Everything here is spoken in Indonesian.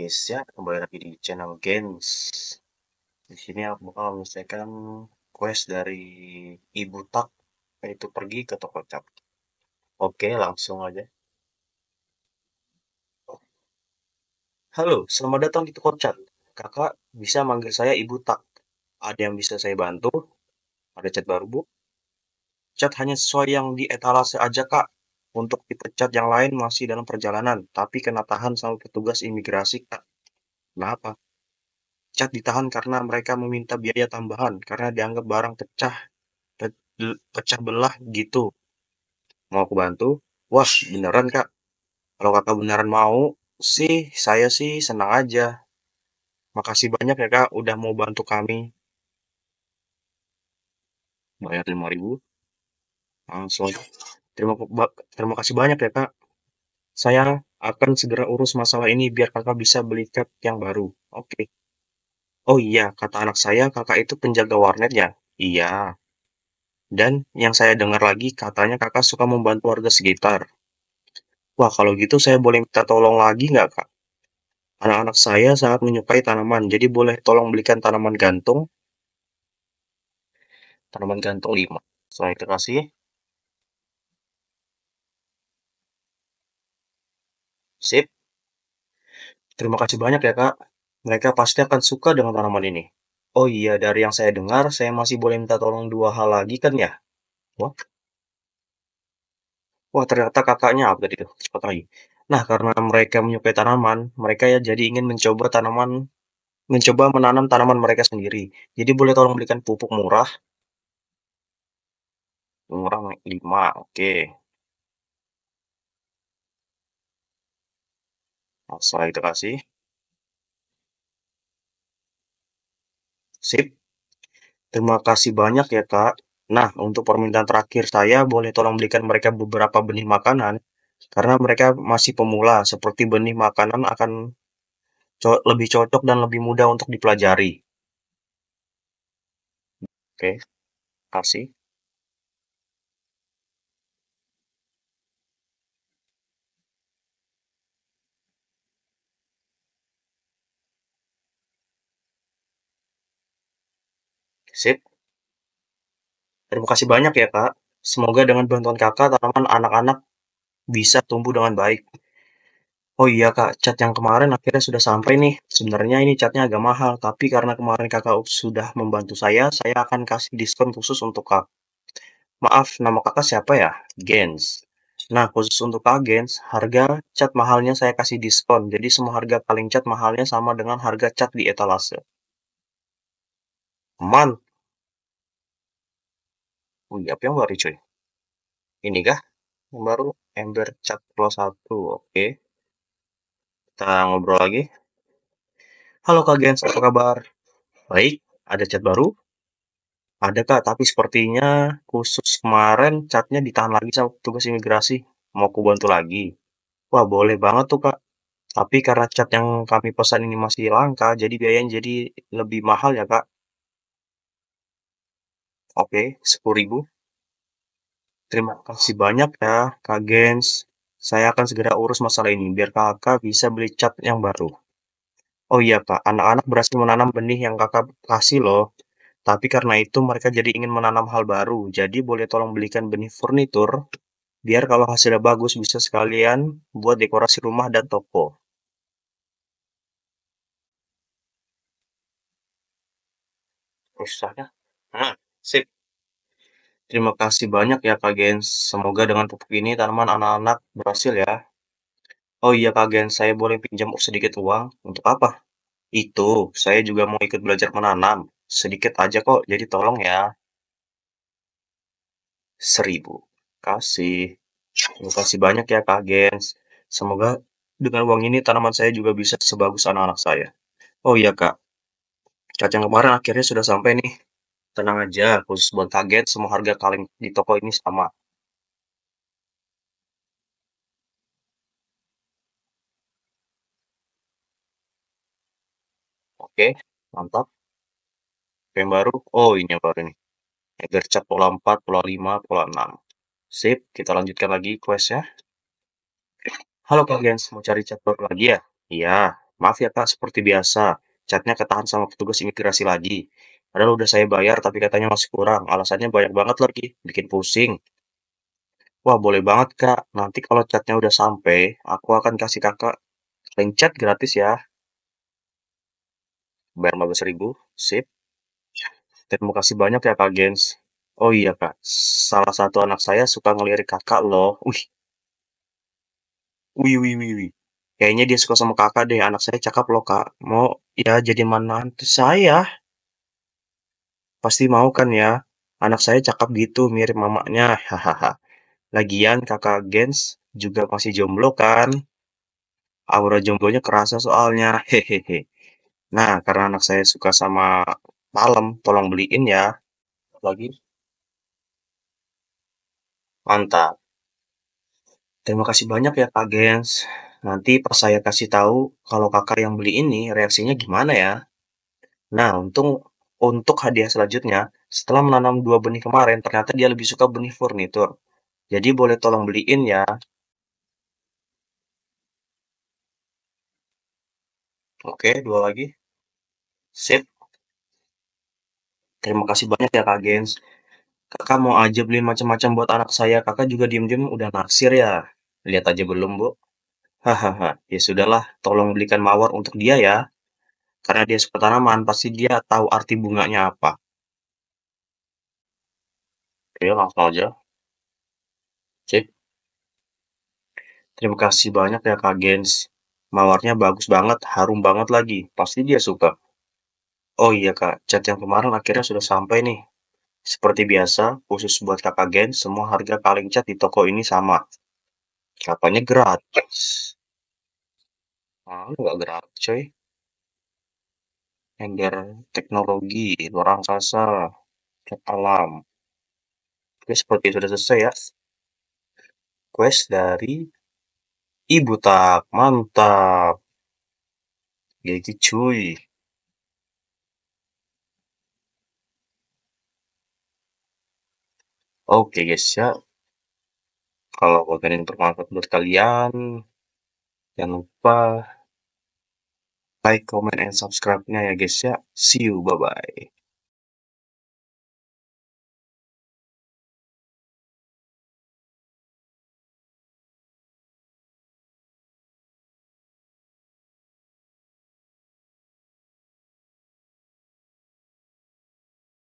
guys ya kembali lagi di channel games di sini aku bakal menyelesaikan quest dari ibu tak yaitu pergi ke toko cap oke langsung aja halo selamat datang di toko cat kakak bisa manggil saya ibu tak ada yang bisa saya bantu ada chat baru bu chat hanya sesuai yang di etalase aja kak untuk dipecat yang lain masih dalam perjalanan, tapi kena tahan sama petugas imigrasi, Kak. Kenapa? Cat ditahan karena mereka meminta biaya tambahan karena dianggap barang pecah pecah belah gitu. Mau aku bantu? Wah, beneran Kak. Kalau Kakak beneran mau sih, saya sih senang aja. Makasih banyak ya Kak udah mau bantu kami. Bayar lima ribu. Langsung. Terima, terima kasih banyak ya kak. Saya akan segera urus masalah ini biar kakak bisa beli cat yang baru. Oke. Oh iya, kata anak saya kakak itu penjaga warnet ya? Iya. Dan yang saya dengar lagi katanya kakak suka membantu warga sekitar. Wah kalau gitu saya boleh minta tolong lagi nggak kak? Anak-anak saya sangat menyukai tanaman, jadi boleh tolong belikan tanaman gantung. Tanaman gantung 5. Selain kasih. Sip. Terima kasih banyak ya, Kak. Mereka pasti akan suka dengan tanaman ini. Oh iya, dari yang saya dengar, saya masih boleh minta tolong dua hal lagi kan ya? Wah, Wah, ternyata kakaknya apa tadi tuh? Cepat lagi. Nah, karena mereka menyukai tanaman, mereka ya jadi ingin mencoba tanaman, mencoba menanam tanaman mereka sendiri. Jadi boleh tolong belikan pupuk murah? Murah 5, oke. Nah, kasih. Sip. Terima kasih banyak ya Kak. Nah, untuk permintaan terakhir saya, boleh tolong belikan mereka beberapa benih makanan, karena mereka masih pemula, seperti benih makanan akan co lebih cocok dan lebih mudah untuk dipelajari. Oke, kasih. Sip. Terima kasih banyak ya, Kak. Semoga dengan bantuan Kakak, tanaman anak-anak bisa tumbuh dengan baik. Oh iya, Kak. Cat yang kemarin akhirnya sudah sampai nih. Sebenarnya ini catnya agak mahal, tapi karena kemarin Kakak sudah membantu saya, saya akan kasih diskon khusus untuk Kak. Maaf, nama Kakak siapa ya? Gens. Nah, khusus untuk Kak Gens, harga cat mahalnya saya kasih diskon. Jadi semua harga paling cat mahalnya sama dengan harga cat di etalase. Man. Wih, oh, iya, apa yang baru cuy? Ini kah? Yang baru Ember Chat Pro 1. Oke. Kita ngobrol lagi. Halo Kak Gens, apa kabar? Baik, ada chat baru? Ada Kak, tapi sepertinya khusus kemarin catnya ditahan lagi sama petugas imigrasi. Mau aku bantu lagi? Wah, boleh banget tuh Kak. Tapi karena cat yang kami pesan ini masih langka, jadi biayanya jadi lebih mahal ya kak. Oke, sepuluh ribu. Terima kasih banyak ya, Kak Gens. Saya akan segera urus masalah ini, biar kakak bisa beli cat yang baru. Oh iya, Pak. Anak-anak berhasil menanam benih yang kakak kasih loh. Tapi karena itu mereka jadi ingin menanam hal baru. Jadi boleh tolong belikan benih furnitur, biar kalau hasilnya bagus bisa sekalian buat dekorasi rumah dan toko. ya? Sip. Terima kasih banyak ya Kak Gens. Semoga dengan pupuk ini tanaman anak-anak berhasil ya. Oh iya Kak Gens, saya boleh pinjam sedikit uang? Untuk apa? Itu, saya juga mau ikut belajar menanam. Sedikit aja kok, jadi tolong ya. Seribu. Kasih. Terima kasih banyak ya Kak Gens. Semoga dengan uang ini tanaman saya juga bisa sebagus anak-anak saya. Oh iya Kak, kacang kemarin akhirnya sudah sampai nih. Tenang aja, khusus buat kaget, semua harga kaleng di toko ini sama. Oke, mantap. Apa yang baru? Oh, ini yang baru nih. agar cat pola 4, pola 5, pola 6. Sip, kita lanjutkan lagi quest ya Halo Kak Gens, mau cari cat baru lagi ya? Iya, maaf ya Kak, seperti biasa. Catnya ketahan sama petugas imigrasi lagi. Padahal udah saya bayar tapi katanya masih kurang. Alasannya banyak banget lagi, bikin pusing. Wah, boleh banget, Kak. Nanti kalau catnya udah sampai, aku akan kasih Kakak link chat gratis ya. Bayar ribu sip. Terima kasih banyak ya, Kak Gens. Oh iya, Kak. Salah satu anak saya suka ngelirik Kakak loh. Wih. Wih, wih, wih, wih. Kayaknya dia suka sama kakak deh, anak saya cakep loh kak. Mau ya jadi mana nanti saya. Pasti mau kan ya? Anak saya cakep gitu, mirip mamanya. Hahaha. Lagian kakak Gens juga masih jomblo kan? Aura jomblonya kerasa soalnya. Hehehe. Nah, karena anak saya suka sama palem, tolong beliin ya. Lagi. Mantap. Terima kasih banyak ya Kak Gens. Nanti pas saya kasih tahu kalau kakak yang beli ini reaksinya gimana ya. Nah, untung untuk hadiah selanjutnya, setelah menanam dua benih kemarin, ternyata dia lebih suka benih furnitur. Jadi boleh tolong beliin ya. Oke, dua lagi. Sip. Terima kasih banyak ya Kak Gens. Kakak mau aja beli macam-macam buat anak saya. Kakak juga diem-diem udah naksir ya. Lihat aja belum, Bu. Hahaha, ya sudahlah, tolong belikan mawar untuk dia ya. Karena dia suka tanaman, pasti dia tahu arti bunganya apa. Oke, langsung aja. Oke. Terima kasih banyak ya Kak Gens. Mawarnya bagus banget, harum banget lagi. Pasti dia suka. Oh iya Kak, cat yang kemarin akhirnya sudah sampai nih. Seperti biasa, khusus buat Kak Gens, semua harga kaleng cat di toko ini sama. Katanya gratis. Ah, nggak gratis coy ember teknologi, orang angkasa, zat alam. Oke, seperti sudah selesai ya. Quest dari Ibu Tak. Mantap. Gigi cuy. Oke guys ya. Kalau konten ini bermanfaat buat kalian, jangan lupa like, comment, and subscribe-nya ya guys ya. See you, bye-bye.